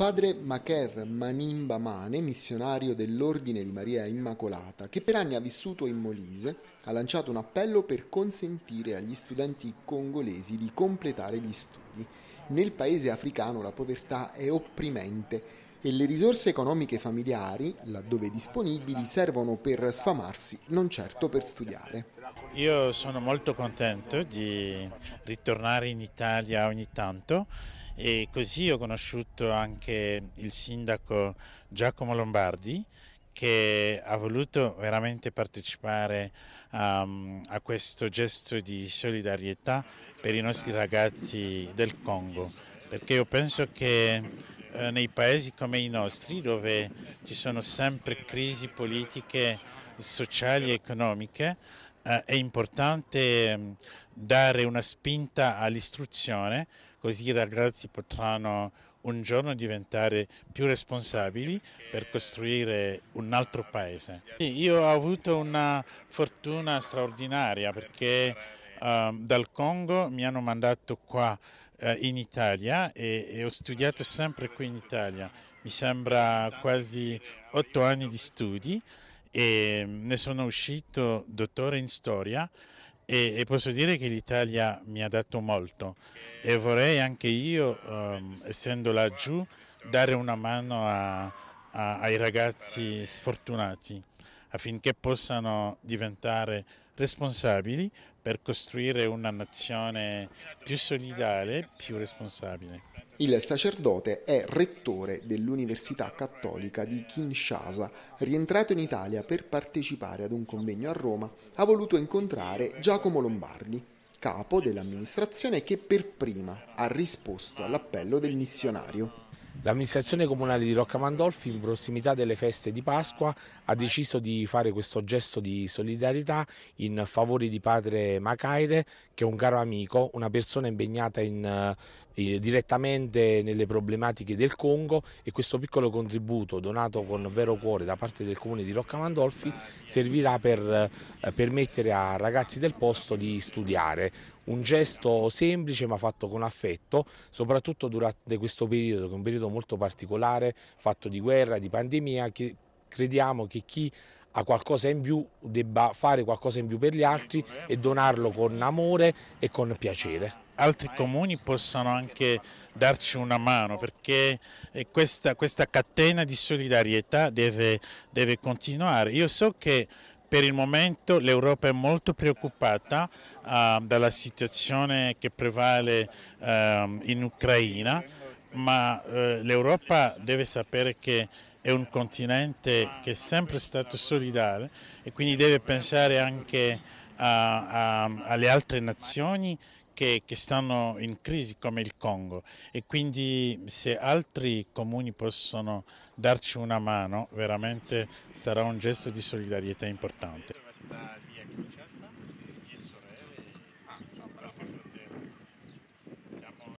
Padre Macher Manimba Mane, missionario dell'Ordine di Maria Immacolata, che per anni ha vissuto in Molise, ha lanciato un appello per consentire agli studenti congolesi di completare gli studi. Nel paese africano la povertà è opprimente e le risorse economiche familiari, laddove disponibili, servono per sfamarsi, non certo per studiare. Io sono molto contento di ritornare in Italia ogni tanto e così ho conosciuto anche il sindaco Giacomo Lombardi che ha voluto veramente partecipare um, a questo gesto di solidarietà per i nostri ragazzi del Congo, perché io penso che eh, nei paesi come i nostri, dove ci sono sempre crisi politiche, sociali e economiche, eh, è importante mm, dare una spinta all'istruzione così i ragazzi potranno un giorno diventare più responsabili per costruire un altro paese. Io ho avuto una fortuna straordinaria perché eh, dal Congo mi hanno mandato qua eh, in Italia e, e ho studiato sempre qui in Italia, mi sembra quasi otto anni di studi e ne sono uscito dottore in storia e, e posso dire che l'Italia mi ha dato molto e vorrei anche io, um, essendo laggiù, dare una mano a, a, ai ragazzi sfortunati affinché possano diventare responsabili per costruire una nazione più solidale, più responsabile. Il sacerdote è rettore dell'Università Cattolica di Kinshasa. Rientrato in Italia per partecipare ad un convegno a Roma, ha voluto incontrare Giacomo Lombardi, capo dell'amministrazione che per prima ha risposto all'appello del missionario. L'amministrazione comunale di Rocca Mandolfi, in prossimità delle feste di Pasqua, ha deciso di fare questo gesto di solidarietà in favore di padre Macaire, che è un caro amico, una persona impegnata in, eh, direttamente nelle problematiche del Congo e questo piccolo contributo donato con vero cuore da parte del comune di Rocca Mandolfi servirà per eh, permettere a ragazzi del posto di studiare un gesto semplice ma fatto con affetto, soprattutto durante questo periodo che è un periodo molto particolare, fatto di guerra, di pandemia, che crediamo che chi ha qualcosa in più debba fare qualcosa in più per gli altri e donarlo con amore e con piacere altri comuni possano anche darci una mano perché eh, questa, questa catena di solidarietà deve, deve, continuare. Io so che per il momento l'Europa è molto preoccupata eh, dalla situazione che prevale eh, in Ucraina, ma eh, l'Europa deve sapere che è un continente che è sempre stato solidale e quindi deve pensare anche a, a, alle altre nazioni che, che, stanno in crisi come il Congo e quindi se altri comuni possono darci una mano veramente sarà un gesto di solidarietà importante.